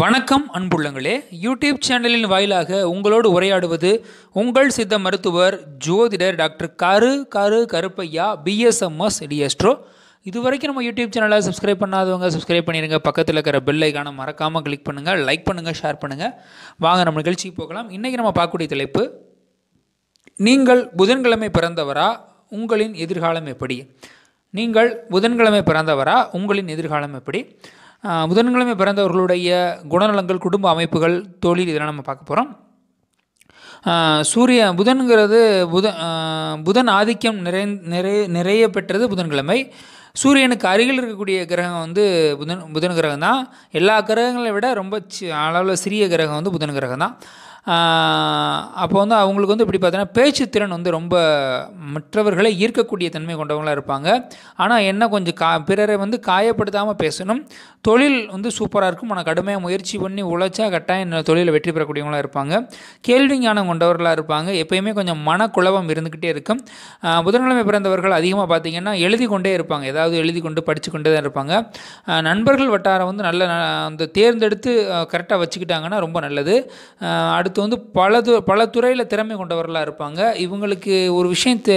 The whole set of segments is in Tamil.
வணக்கம் அன்புள்ளங்களே யூடியூப் சேனலின் வாயிலாக உங்களோடு உரையாடுவது உங்கள் சித்த மருத்துவர் ஜோதிடர் டாக்டர் கரு கரு கருப்பையா பிஎஸ்எம்எஸ் டிஎஸ்ட்ரோ இது வரைக்கும் நம்ம யூடியூப் சேனலை சப்ஸ்கிரைப் பண்ணாதவங்க சப்ஸ்கிரைப் பண்ணிடுங்க பக்கத்தில் இருக்கிற பெல்லைக்கான மறக்காமல் கிளிக் பண்ணுங்கள் லைக் பண்ணுங்கள் ஷேர் பண்ணுங்கள் வாங்க நம்ம நிகழ்ச்சிக்கு போகலாம் இன்றைக்கி நம்ம பார்க்கக்கூடிய தலைப்பு நீங்கள் புதன்கிழமை பிறந்தவரா உங்களின் எதிர்காலம் எப்படி நீங்கள் புதன்கிழமை பிறந்தவரா உங்களின் எதிர்காலம் எப்படி புதன்கிழமை பிறந்தவர்களுடைய குணநலங்கள் குடும்ப அமைப்புகள் தொழில் இதெல்லாம் நம்ம பார்க்க போகிறோம் சூரிய புதன்கிறது புத புதன் ஆதிக்கம் நிறை நிறைய நிறைய பெற்றது புதன்கிழமை சூரியனுக்கு அருகில் இருக்கக்கூடிய கிரகம் வந்து புதன் புதன் கிரகம் தான் எல்லா கிரகங்களை விட ரொம்ப அளவில் சிறிய கிரகம் வந்து புதன் கிரகம் தான் அப்போ வந்து அவங்களுக்கு வந்து இப்படி பார்த்தீங்கன்னா பேச்சு திறன் வந்து ரொம்ப மற்றவர்களை ஈர்க்கக்கூடிய தன்மை கொண்டவங்களாக இருப்பாங்க ஆனால் என்ன கொஞ்சம் கா பிறரை வந்து காயப்படுத்தாமல் பேசணும் தொழில் வந்து சூப்பராக இருக்கும் ஆனால் கடுமையாக முயற்சி பண்ணி உழைச்சா கட்டாயம் தொழிலில் வெற்றி பெறக்கூடியவங்களாக இருப்பாங்க கேள்வி ஞானம் கொண்டவர்களாக இருப்பாங்க எப்பயுமே கொஞ்சம் மனக்குழவம் இருந்துக்கிட்டே இருக்கும் புதன்கிழமை பிறந்தவர்கள் அதிகமாக பார்த்திங்கன்னா எழுதி கொண்டே இருப்பாங்க ஏதாவது எழுதி கொண்டு படித்து கொண்டே தான் இருப்பாங்க நண்பர்கள் வட்டாரம் வந்து நல்ல அந்த தேர்ந்தெடுத்து கரெக்டாக வச்சுக்கிட்டாங்கன்னா ரொம்ப நல்லது அடுத்து அடுத்து வந்து பல து பல துறையில் திறமை கொண்டவர்களாக இருப்பாங்க இவங்களுக்கு ஒரு விஷயம் தே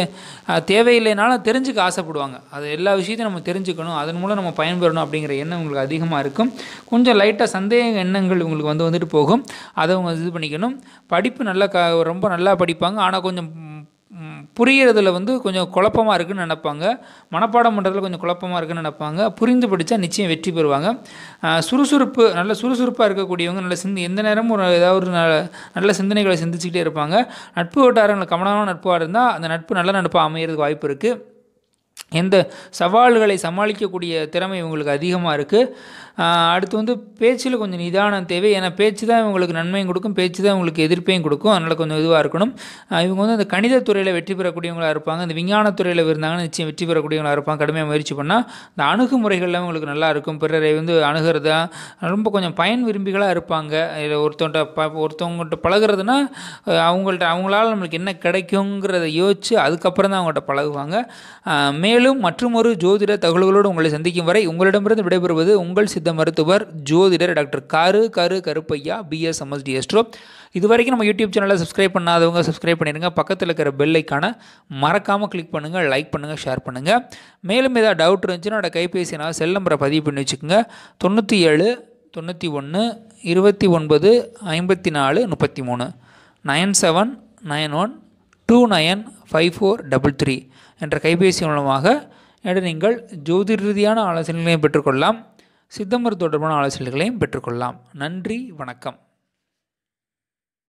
தேவையில்லைனாலும் தெரிஞ்சுக்க ஆசைப்படுவாங்க அது எல்லா விஷயத்தையும் நம்ம தெரிஞ்சுக்கணும் அதன் மூலம் நம்ம பயன்பெறணும் அப்படிங்கிற எண்ணம் உங்களுக்கு அதிகமாக இருக்கும் கொஞ்சம் லைட்டாக சந்தேக எண்ணங்கள் இவங்களுக்கு வந்து வந்துட்டு போகும் அதை அவங்க இது பண்ணிக்கணும் படிப்பு நல்லா க ரொம்ப நல்லா படிப்பாங்க ஆனால் கொஞ்சம் புரிகிறதுல வந்து கொஞ்சம் குழப்பமாக இருக்குதுன்னு நினப்பாங்க மனப்பாடம் பண்ணுறதுல கொஞ்சம் குழப்பமாக இருக்குதுன்னு நினப்பாங்க புரிந்து படித்தா நிச்சயம் வெற்றி பெறுவாங்க சுறுசுறுப்பு நல்ல சுறுசுறுப்பாக இருக்கக்கூடியவங்க நல்ல சிந்தி எந்த நேரமும் ஒரு ஏதாவது ஒரு நல்ல சிந்தனைகளை சிந்திச்சுக்கிட்டே இருப்பாங்க நட்பு வட்டாரங்கள் கவனமான நட்பாக இருந்தால் அந்த நட்பு நல்ல நட்பாக அமையிறதுக்கு வாய்ப்பு இருக்குது எந்த சவால்களை சமாளிக்கக்கூடிய திறமை இவங்களுக்கு அதிகமாக இருக்குது அடுத்து வந்து பேச்சில் கொஞ்சம் நிதானம் தேவை ஏன்னா பேச்சு தான் இவங்களுக்கு நன்மையும் கொடுக்கும் பேச்சு தான் இவங்களுக்கு எதிர்ப்பையும் கொடுக்கும் அதனால் கொஞ்சம் இதுவாக இருக்கணும் இவங்க வந்து அந்த கணிதத்துறையில் வெற்றி பெறக்கூடியவங்களாக இருப்பாங்க இந்த விஞ்ஞானத்துறையில் இருந்தாங்கன்னா நிச்சயம் வெற்றி பெறக்கூடியவங்களாக இருப்பாங்க கடுமையாக முயற்சி பண்ணால் இந்த அணுகுமுறைகள்லாம் இவங்களுக்கு நல்லா இருக்கும் பிறரை வந்து அணுகிறதா ரொம்ப கொஞ்சம் பயன் விரும்பிகளாக இருப்பாங்க இல்லை ஒருத்தவங்க ப பழகிறதுனா அவங்கள்ட்ட அவங்களால் நம்மளுக்கு என்ன கிடைக்குங்கிறத யோசித்து அதுக்கப்புறம் தான் அவங்கள்ட்ட பழகுவாங்க மேல் மேலும் மற்றொரு ஜோதிட தகவல்களோடு உங்களை சந்திக்கும் வரை உங்களிடமிருந்து விடைபெறுவது உங்கள் சித்த மருத்துவர் ஜோதிடர் டாக்டர் காரு கரு கருப்பையா பிஎஸ் எம்எஸ்டி எஸ்ட்ரோ இதுவரைக்கும் நம்ம யூடியூப் சேனலை சப்ஸ்கிரைப் பண்ணாதவங்க சப்ஸ்கிரைப் பண்ணிடுங்க பக்கத்தில் இருக்கிற பெல் மறக்காமல் கிளிக் பண்ணுங்கள் லைக் பண்ணுங்கள் ஷேர் பண்ணுங்கள் மேலும் ஏதாவது டவுட் இருந்துச்சுன்னா என்னோட கைபேசினால் செல் நம்பரை பதிவு பண்ணி வச்சுக்கோங்க தொண்ணூற்றி ஏழு தொண்ணூற்றி ஒன்று இருபத்தி ஒன்பது ஐம்பத்தி நாலு முப்பத்தி மூணு nine seven nine one two nine five four double three என்ற கைபேசி மூலமாக நீங்கள் ஜோதி ரீதியான ஆலோசனைகளையும் பெற்றுக்கொள்ளலாம் சித்தம்பரம் தொடர்பான ஆலோசனைகளையும் பெற்றுக்கொள்ளலாம் நன்றி வணக்கம்